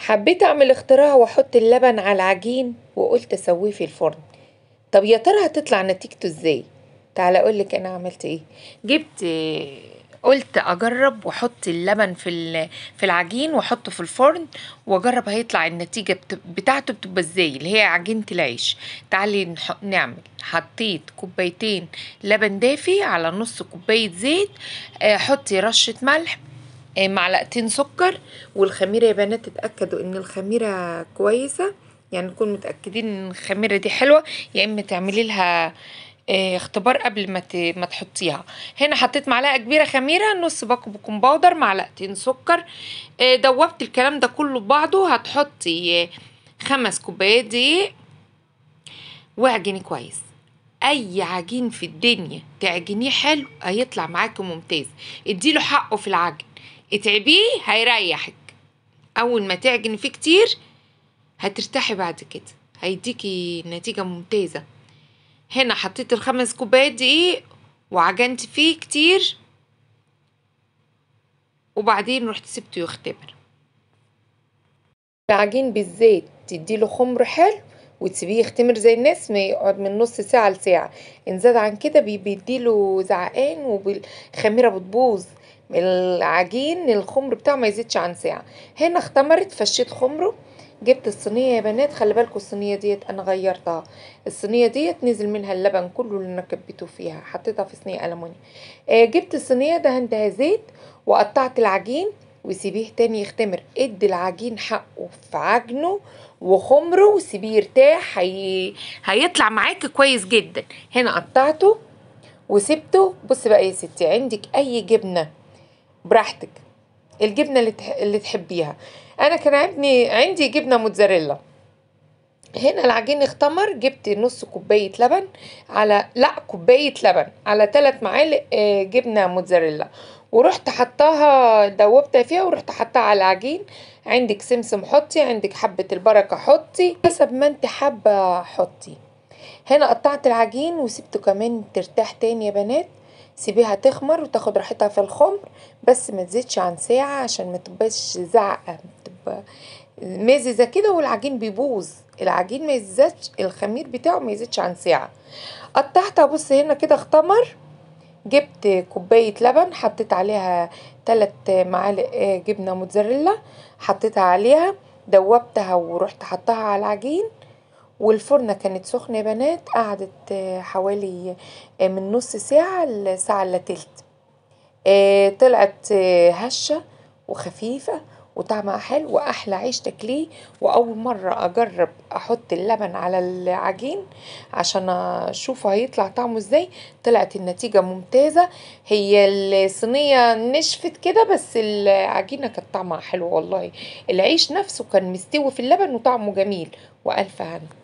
حبيت أعمل اختراع وأحط اللبن على العجين وقلت أسويه في الفرن طب يا ترى هتطلع نتيجته إزاي؟ تعالى أقولك أنا عملت إيه جبت قلت اجرب واحط اللبن في في العجين واحطه في الفرن واجرب هيطلع النتيجه بتاعته بتبقى ازاي اللي هي عجينه العيش تعالي نعمل حطيت كوبايتين لبن دافي على نص كوبايه زيت آه، حطي رشه ملح آه، معلقتين سكر والخميرة يا بنات تتاكدوا ان الخميرة كويسة يعني نكون متأكدين ان الخميرة دي حلوة يا اما تعملي لها آه، اختبار قبل ما ما تحطيها هنا حطيت معلقه كبيره خميره نص باكو بيكنج باودر معلقتين سكر آه، دوبت الكلام ده كله ببعضه هتحطي خمس كوبايات دقيق واعجني كويس اي عجين في الدنيا تعجنيه حلو هيطلع معاكي ممتاز اديله حقه في العجن اتعبيه هيريحك أول ما تعجن فيه كتير هترتاحي بعد كده هيديكي نتيجة ممتازة هنا حطيت الخمس كوبايات دقيق وعجنت فيه كتير وبعدين رحت سبته يختبر العجين بالزيت تديله خمر حلو وتسيبيه يختمر زي الناس ما يقعد من نص ساعة لساعة إن زاد عن كده بيديله زعقان والخميرة بتبوظ العجين الخمر بتاعه ما يزيدش عن ساعة هنا اختمرت فشيت خمره جبت الصينية يا بنات خلي بالكوا الصينية ديت انا غيرتها الصينية ديت نزل منها اللبن كله اللي انا كبيته فيها حطيتها في صينية الومنيوم آه، جبت الصينية دهنتها زيت وقطعت العجين وسيبيه تاني يختمر ادي العجين حقه في عجنه وخمره وسيبيه يرتاح هي... هيطلع معاك كويس جدا هنا قطعته وسبته بص بقى يا ستي عندك اي جبنه براحتك الجبنه اللي, تح... اللي تحبيها انا كان عندي عندي جبنه موتزاريلا هنا العجين اختمر جبت نص كوبايه لبن على لا كوبايه لبن على ثلاث معالق آه، جبنه موتزاريلا ورحت حطاها دوبت فيها ورحت حطاها على العجين عندك سمسم حطي عندك حبة البركة حطي حسب ما انت حابة حطي هنا قطعت العجين وسبته كمان ترتاح تاني يا بنات سيبيها تخمر وتاخد راحتها في الخمر بس ما تزيدش عن ساعة عشان ما تبقاش زعقة تبقى مززة كده والعجين بيبوظ العجين ما يزيدش الخمير بتاعه ما يزيدش عن ساعة قطعتها بص هنا كده اختمر جبت كوباية لبن حطيت عليها تلت معالق جبنة موتزاريلا حطيتها عليها دوبتها ورحت حطها على العجين والفرنة كانت سخنة يا بنات قعدت حوالي من نص ساعة لساعة الا تلت آه، طلعت هشة وخفيفة وطعمها حلو واحلى عيشتك ليه واول مره اجرب احط اللبن على العجين عشان اشوفه هيطلع طعمه ازاي طلعت النتيجه ممتازه هي الصينيه نشفت كده بس العجينه كانت طعمها حلو والله العيش نفسه كان مستوي في اللبن وطعمه جميل والف هنا